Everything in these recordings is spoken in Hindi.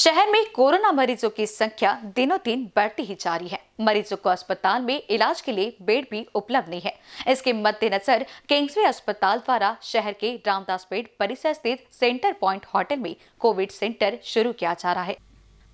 शहर में कोरोना मरीजों की संख्या दिनों दिन बढ़ती ही जा रही है मरीजों को अस्पताल में इलाज के लिए बेड भी उपलब्ध नहीं है इसके मद्देनजर किंग्सवे अस्पताल द्वारा शहर के रामदास पेट परिसर स्थित सेंटर पॉइंट होटल में कोविड सेंटर शुरू किया जा रहा है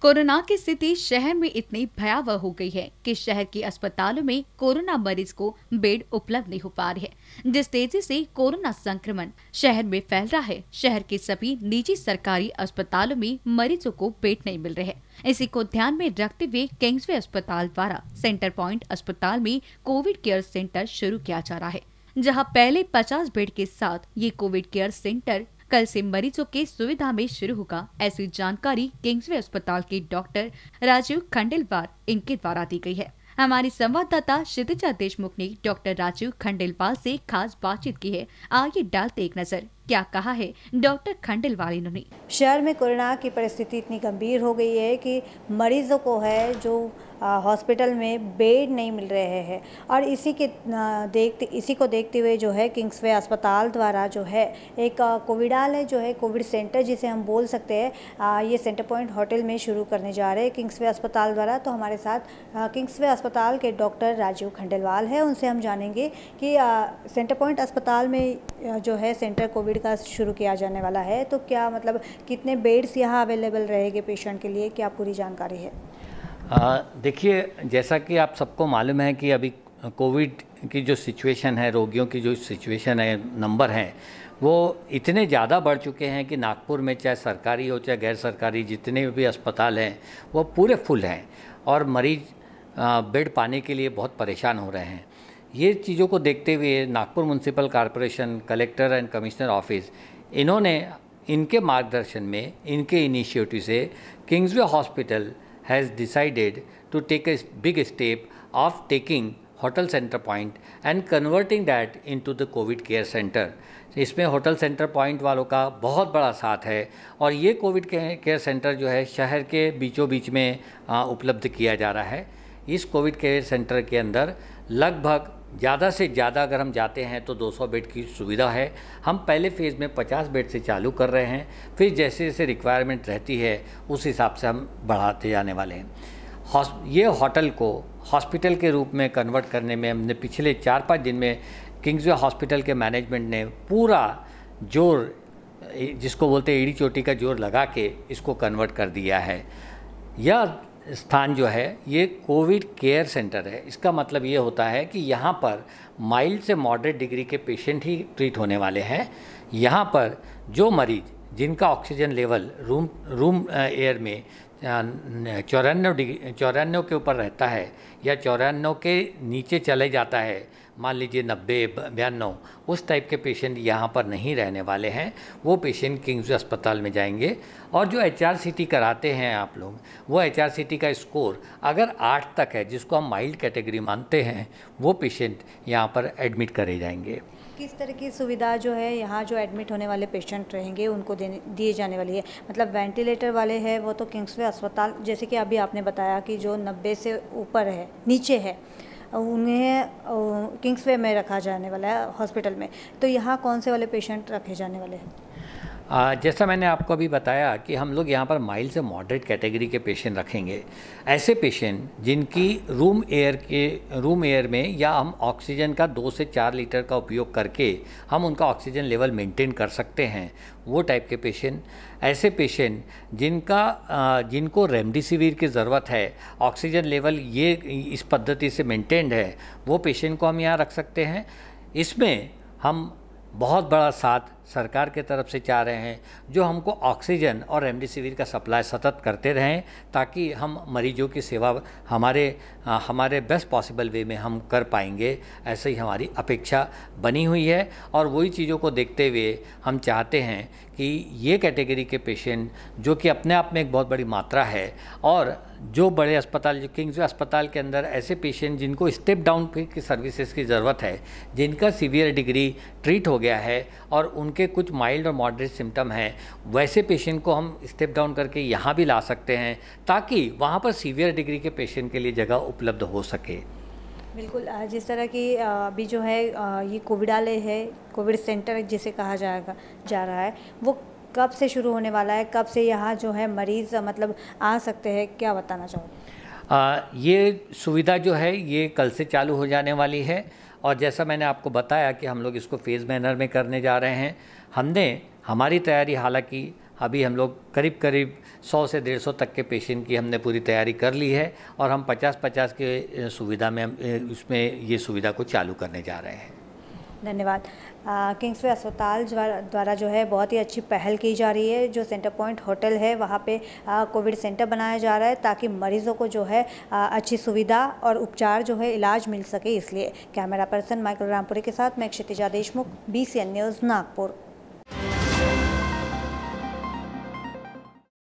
कोरोना की स्थिति शहर में इतनी भयावह हो गई है कि शहर के अस्पतालों में कोरोना मरीज को बेड उपलब्ध नहीं हो पा रहे जिस तेजी से कोरोना संक्रमण शहर में फैल रहा है शहर के सभी निजी सरकारी अस्पतालों में मरीजों को बेड नहीं मिल रहे हैं इसी को ध्यान में रखते हुए किंग्सवे अस्पताल द्वारा सेंटर प्वाइंट अस्पताल में कोविड केयर सेंटर शुरू किया जा रहा है जहां पहले 50 बेड के साथ ये कोविड केयर सेंटर कल से मरीजों के सुविधा में शुरू होगा ऐसी जानकारी किंग्सवे अस्पताल के डॉक्टर राजीव खंडेलवार इनके द्वारा दी गई है हमारी संवाददाता क्षितिजा देशमुख ने डॉक्टर राजीव खंडेलवाल से खास बातचीत की है आइए डालते एक नजर क्या कहा है डॉक्टर खंडेलवाल इन्होंने शहर में कोरोना की परिस्थिति इतनी गंभीर हो गई है कि मरीजों को है जो हॉस्पिटल में बेड नहीं मिल रहे हैं और इसी के देखते इसी को देखते हुए जो है किंग्सवे अस्पताल द्वारा जो है एक कोविडालय जो है कोविड सेंटर जिसे हम बोल सकते हैं ये सेंटर पॉइंट होटल में शुरू करने जा रहे हैं किंग्सवे अस्पताल द्वारा तो हमारे साथ किंग्सवे अस्पताल के डॉक्टर राजीव खंडेलवाल है उनसे हम जानेंगे कि सेंटर पॉइंट अस्पताल में जो है सेंटर कोविड बेड का शुरू किया जाने वाला है तो क्या मतलब कितने बेड्स यहाँ अवेलेबल रहेंगे पेशेंट के लिए क्या पूरी जानकारी है देखिए जैसा कि आप सबको मालूम है कि अभी कोविड की जो सिचुएशन है रोगियों की जो सिचुएशन है नंबर हैं वो इतने ज़्यादा बढ़ चुके हैं कि नागपुर में चाहे सरकारी हो चाहे गैर सरकारी जितने भी अस्पताल हैं वो पूरे फुल हैं और मरीज़ बेड पाने के लिए बहुत परेशान हो रहे हैं ये चीज़ों को देखते हुए Nagpur municipal corporation collector and commissioner office इन्होंने इनके मार्गदर्शन में इनके इनिशिएटिव से Kingsway hospital has decided to take a big step of taking hotel centre point and converting that into the covid care centre इसमें होटल सेंटर पॉइंट वालों का बहुत बड़ा साथ है और ये कोविड केयर सेंटर जो है शहर के बीचों बीच में उपलब्ध किया जा रहा है इस कोविड केयर सेंटर के अंदर लगभग ज़्यादा से ज़्यादा अगर हम जाते हैं तो 200 बेड की सुविधा है हम पहले फेज़ में 50 बेड से चालू कर रहे हैं फिर जैसे जैसे रिक्वायरमेंट रहती है उस हिसाब से हम बढ़ाते जाने वाले हैं ये होटल को हॉस्पिटल के रूप में कन्वर्ट करने में हमने पिछले चार पाँच दिन में किंग्सवे हॉस्पिटल के मैनेजमेंट ने पूरा जोर जिसको बोलते हैं एड़ी चोटी का जोर लगा के इसको कन्वर्ट कर दिया है यह स्थान जो है ये कोविड केयर सेंटर है इसका मतलब ये होता है कि यहाँ पर माइल्ड से मॉडरेट डिग्री के पेशेंट ही ट्रीट होने वाले हैं यहाँ पर जो मरीज जिनका oxygen level room room air में चौरानवे डिग्री चौरानवे के ऊपर रहता है या चौरानवे के नीचे चले जाता है मान लीजिए नब्बे बयानवे उस टाइप के पेशेंट यहाँ पर नहीं रहने वाले हैं वो पेशेंट किंग्स अस्पताल में जाएंगे और जो एच आर कराते हैं आप लोग वो एच आर का स्कोर अगर आठ तक है जिसको हम माइल्ड कैटेगरी मानते हैं वो पेशेंट यहाँ पर एडमिट करे जाएंगे किस तरह की सुविधा जो है यहाँ जो एडमिट होने वाले पेशेंट रहेंगे उनको देने दिए जाने वाली है मतलब वेंटिलेटर वाले हैं वो तो किंग्सवे अस्पताल जैसे कि अभी आपने बताया कि जो नब्बे से ऊपर है नीचे है उन्हें किंग्सवे में रखा जाने वाला है हॉस्पिटल में तो यहाँ कौन से वाले पेशेंट रखे जाने वाले हैं जैसा मैंने आपको अभी बताया कि हम लोग यहाँ पर माइल्ड से मॉडरेट कैटेगरी के पेशेंट रखेंगे ऐसे पेशेंट जिनकी रूम एयर के रूम एयर में या हम ऑक्सीजन का दो से चार लीटर का उपयोग करके हम उनका ऑक्सीजन लेवल मेंटेन कर सकते हैं वो टाइप के पेशेंट ऐसे पेशेंट जिनका जिनको रेमडेसिविर की ज़रूरत है ऑक्सीजन लेवल ये इस पद्धति से मेंटेन्ड है वो पेशेंट को हम यहाँ रख सकते हैं इसमें हम बहुत बड़ा साथ सरकार के तरफ से चाह रहे हैं जो हमको ऑक्सीजन और रेमडेसिविर का सप्लाई सतत करते रहें ताकि हम मरीजों की सेवा हमारे आ, हमारे बेस्ट पॉसिबल वे में हम कर पाएंगे ऐसे ही हमारी अपेक्षा बनी हुई है और वही चीज़ों को देखते हुए हम चाहते हैं कि ये कैटेगरी के पेशेंट जो कि अपने आप में एक बहुत बड़ी मात्रा है और जो बड़े अस्पताल जो किंग्स अस्पताल के अंदर ऐसे पेशेंट जिनको स्टेप डाउन की सर्विसेज की ज़रूरत है जिनका सीवियर डिग्री ट्रीट हो गया है और उन उनके कुछ माइल्ड और मॉडरेट सिम्टम हैं वैसे पेशेंट को हम स्टेप डाउन करके यहाँ भी ला सकते हैं ताकि वहाँ पर सीवियर डिग्री के पेशेंट के लिए जगह उपलब्ध हो सके बिल्कुल जिस तरह की अभी जो है ये कोविडालय है कोविड सेंटर जिसे कहा जाएगा जा रहा है वो कब से शुरू होने वाला है कब से यहाँ जो है मरीज़ मतलब आ सकते हैं क्या बताना चाहोगे ये सुविधा जो है ये कल से चालू हो जाने वाली है और जैसा मैंने आपको बताया कि हम लोग इसको फेज़ मैनर में करने जा रहे हैं हमने हमारी तैयारी हालांकि अभी हम लोग करीब करीब 100 से 150 तक के पेशेंट की हमने पूरी तैयारी कर ली है और हम 50-50 के सुविधा में हम इसमें ये सुविधा को चालू करने जा रहे हैं धन्यवाद किंग्सवे अस्पताल द्वारा जो है बहुत ही अच्छी पहल की जा रही है जो सेंटर पॉइंट होटल है वहाँ पे कोविड सेंटर बनाया जा रहा है ताकि मरीज़ों को जो है आ, अच्छी सुविधा और उपचार जो है इलाज मिल सके इसलिए कैमरा पर्सन माइकल रामपुरी के साथ मैं क्षितिजा देशमुख बी न्यूज़ नागपुर